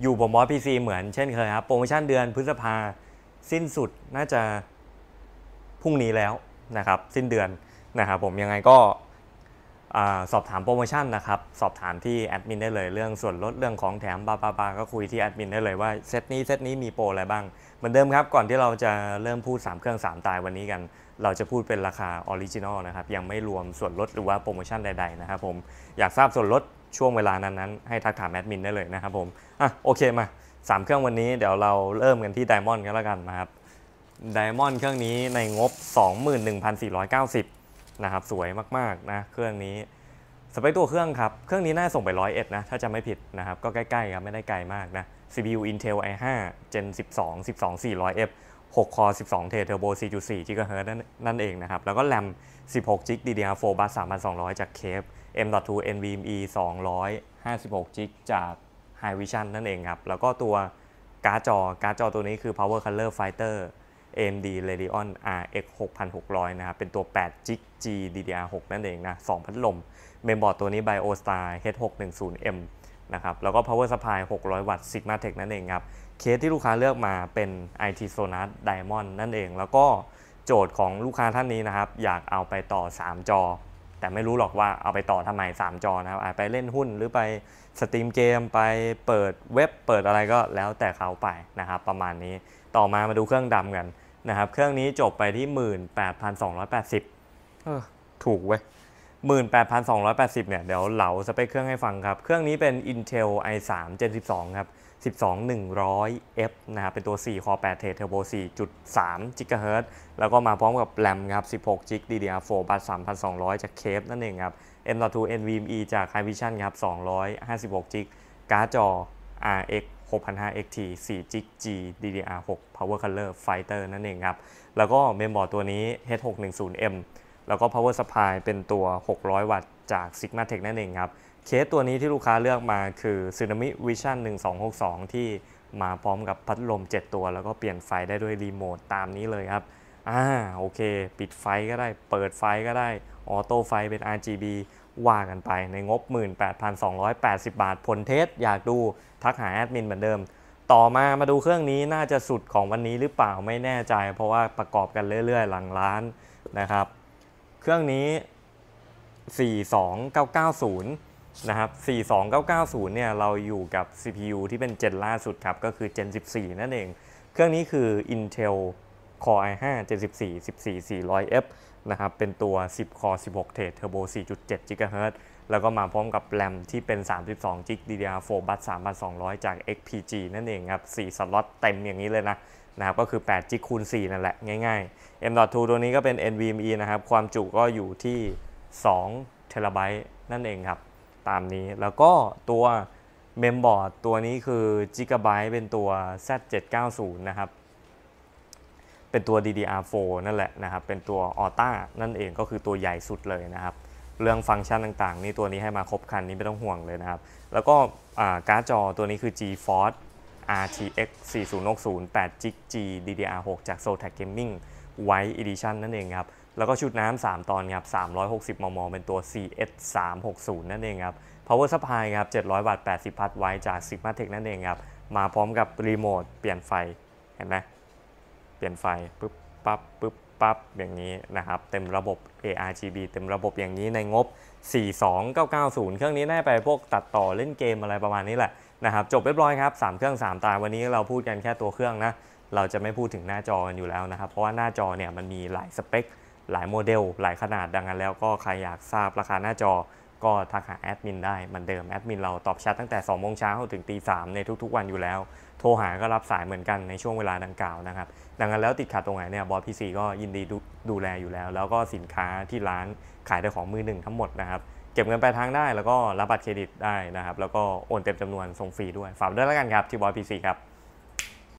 อยู่ผมบอสพีซีเหมือนเช่นเคยครับโปรโมชั่นเดือนพฤษภาสิ้นสุดน่าจะพรุ่งนี้แล้วนะครับสิ้นเดือนนะครับผมยังไงก็สอบถามโปรโมชั่นนะครับ สอบถามที่แอดมินได้เลยเรื่องส่วนลดเรื่องของแถมบาบาบาก็คุยที่แอดมินได้เลยว่า เซตนี้เซตนี้มีโปรอะไรบ้าง เหมือนเดิมครับ ก่อนที่เราจะเริ่มพูด 3 เครื่อง 3 ตายวันนี้กัน เราจะพูดเป็นราคาออริจินอลนะครับยังไม่รวมส่วนลดหรือว่าโปรโมชั่นใดๆนะครับผมอยากทราบส่วนลดช่วงเวลานั้นๆให้ทักถามแอดมินได้เลยนะครับผมอ่ะโอเคมา 3 เครื่องวันนี้เดี๋ยวเราเริ่มกันที่ไดมอนด์กันแล้วกันนะครับไดมอนด์เครื่องนี้ในงบ 21,490นะครับสวยมากๆนะเครื่องนี้ สเปคตัวเครื่องครับ เครื่องนี้น่าส่งไป101นะ ถ้าจะไม่ผิดนะครับก็ใกล้ๆครับไม่ได้ไกลมากนะ CPU Intel i5 Gen 12 12 400F 6คอ12เทเทอร์โบ4.4 GHz นั่นเองนะครับ แล้วก็แรม16 GB DDR4 บัส3200 จากเคฟ M.2 NVMe 256 g จาก High Vision นั่นเองครับ แล้วก็ตัวการ์ดจอ การ์ดจอตัวนี้คือ Power Color Fighter AMD Radeon RX 6600นะครับ เป็นตัว8 g g DDR6 นั่นเองนะ2พัดลม เมมบอร์ดตัวนี้ BioStar H610M นะครับ แล้วก็ Power Supply 600 วัตต์ Sigmatech นั่นเองครับ เคสที่ลูกค้าเลือกมาเป็น IT s o n a r Diamond นั่นเอง แล้วก็โจทย์ของลูกค้าท่านนี้นะครับ อยากเอาไปต่อ 3 จอแต่ไม่รู้หรอกว่าเอาไปต่อทำไม 3 จอนะครับ ไปเล่นหุ้นหรือไปสตรีมเกมไปเปิดเว็บเปิดอะไรก็แล้วแต่เขาไปนะครับ ประมาณนี้ต่อมามาดูเครื่องดำกันนะครับ เครื่องนี้จบไปที่ 18,280 เออ ถูกเว้ย18,280 เนี่ยเดี๋ยวเหลาสเปคเครื่องให้ฟังครับ เครื่องนี้เป็น Intel i3 อ2ครับ 12100F นะครับเป็นตัว 4 คอ8เทรดเทอร์โบ4.3 GHz แล้วก็มาพร้อมกับแรมครับ 16 g b DDR4 บัส3,200 จากเคฟนั่นเองครับ M.2 NVMe จาก h i v i s i o n ครับ 256 g b การ์ดจอ RX 6,500 XT 4 g b GDDR6 Power Color Fighter นั่นเองครับ แล้วก็เมมบอร์ดตัวนี้ H610M แล้วก็ Power Supply เป็นตัว 600 วัตต์ จาก Sigma Tech นั่นเองครับเคสตัวนี้ที่ลูกค้าเลือกมาคือซูนามิวิชั่น1262 ที่มาพร้อมกับพัดลม 7 ตัวแล้วก็เปลี่ยนไฟได้ด้วยรีโมทตามนี้เลยครับ อ่าโอเค ปิดไฟก็ได้เปิดไฟก็ได้ ออโต้ไฟเป็น RGB ว่ากันไปในงบ 18,280 บาทผลเทสอยากดูทักหาแอดมินเหมือนเดิม ต่อมามาดูเครื่องนี้น่าจะสุดของวันนี้หรือเปล่าไม่แน่ใจ เพราะว่าประกอบกันเรื่อยๆหลังร้านนะครับ เครื่องนี้ 42990นะครับ42990เนี่ยเราอยู่กับ CPU ที่เป็นเจนล่าสุดครับ ก็คือ Gen 14 นั่นเอง เครื่องนี้คือ Intel Core i5 Gen 14 14400F นะครับ เป็นตัว 10 Core 16 t h Turbo 4.7 GHz แล้วก็มาพร้อมกับแรมที่เป็น 32 g b DDR4 บัส3,200 จาก XPG นั่นเองครับ4สล็อตเต็มอย่างนี้เลยนะนะครับก็คือ8 g คูณ4นั่นแหละง่ายๆ M.2 ตัวนี้ก็เป็น NVMe นะครับ ความจุก็อยู่ที่2 t b นั่นเองครับตามนี้ แล้วก็ตัวเมมบอร์ดตัวนี้คือ g ิกะไบต์เป็นตัว Z790 นะครับเป็นตัว DDR4 นั่นแหละนะครับ เป็นตัวอร์ตานั่นเองก็คือตัวใหญ่สุดเลยนะครับ เรื่องฟังก์ชันต่างๆ นี่ตัวนี้ให้มาครบคันนี้ไม่ต้องห่วงเลยนะครับ แล้วก็การ์ดจอตัวนี้คือ GeForce RTX 4060 8GB d d r 6จาก Zotac Gaming White Edition นั่นเองครับแล้วก็ชุดน้ำ3ตอนครับ360 มม เป็นตัว CS 360นั่นเองครับ Power Supply ครับ700วัตต์80 พัตไวจากซิม m a t e c นั่นเองครับ มาพร้อมกับรีโมท เปลี่ยนไฟ เห็นไหม เปลี่ยนไฟปึ๊บ ปั๊บปึ๊บ ปั๊บ อย่างนี้นะครับ เต็มระบบ ARGB เต็มระบบอย่างนี้ในงบ 42990 เครื่องนี้แน่ไปพวกตัดต่อเล่นเกมอะไรประมาณนี้แหละนะครับ จบเรียบร้อยครับ3เครื่อง 3 ตา วันนี้เราพูดกันแค่ตัวเครื่องนะ เราจะไม่พูดถึงหน้าจอกันอยู่แล้วนะครับเพราะว่าหน้าจอเนี่ยมันมีหลายสเปคหลายโมเดลหลายขนาดดังนั้นแล้วก็ใครอยากทราบราคาหน้าจอ ก็ทักหาแอดมินได้เหมือนเดิมแอดมินเราตอบแชทตั้งแต่2โมงเช้าถึงตีสในทุกๆวันอยู่แล้ว โทรหาก็รับสายเหมือนกันในช่วงเวลาดังกล่าวนะครับ ดังนั้นแล้วติดขัดตรงไหนเนี่ยบอสพีซีก็ยินดีดูแลอยู่แล้ว แล้วก็สินค้าที่ร้านขายได้ของมือหนึ่งทั้งหมดนะครับเก็บเงินปลายทางได้แล้วก็รับบัตรเครดิตได้นะครับแล้วก็โอนเต็มจำนวนส่งฟรีด้วยฝากด้วยแล้วกันครับที่บอสพีซีครับ